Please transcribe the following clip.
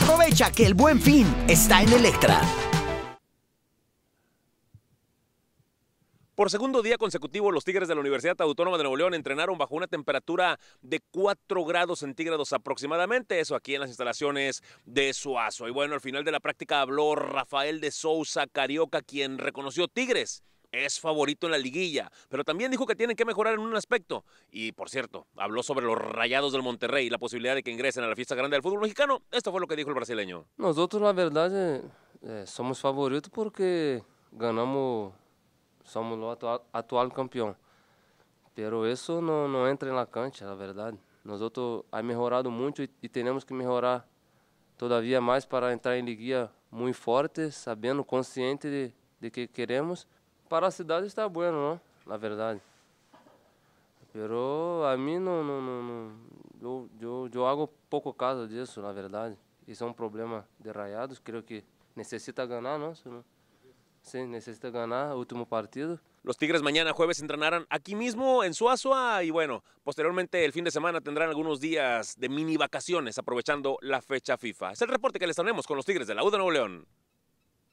Aprovecha que el buen fin está en Electra. Por segundo día consecutivo, los Tigres de la Universidad Autónoma de Nuevo León entrenaron bajo una temperatura de 4 grados centígrados aproximadamente, eso aquí en las instalaciones de Suazo. Y bueno, al final de la práctica habló Rafael de Sousa Carioca, quien reconoció Tigres es favorito en la liguilla, pero también dijo que tienen que mejorar en un aspecto. Y por cierto, habló sobre los rayados del Monterrey y la posibilidad de que ingresen a la fiesta grande del fútbol mexicano. Esto fue lo que dijo el brasileño. Nosotros, la verdad, eh, eh, somos favoritos porque ganamos, somos lo actual, campeón. Pero eso no, entra en la cancha, la verdad. Nosotros ha mejorado mucho y, tenemos que mejorar todavía más para entrar en liguilla muy fuerte, sabiendo, consciente de, de que queremos. Para la ciudad está bueno, ¿no? La verdad. Pero a mí no, no, no, no. Yo, hago poco caso de eso, la verdad. Y es un um problema de Rayados, creo que necesita ganar, ¿no? Sí, necesita ganar, último partido. Los Tigres mañana jueves entrenarán aquí mismo en Suazua y bueno, posteriormente el fin de semana tendrán algunos días de mini vacaciones aprovechando la fecha FIFA. Es el reporte que les tenemos con los Tigres de la U Nuevo León.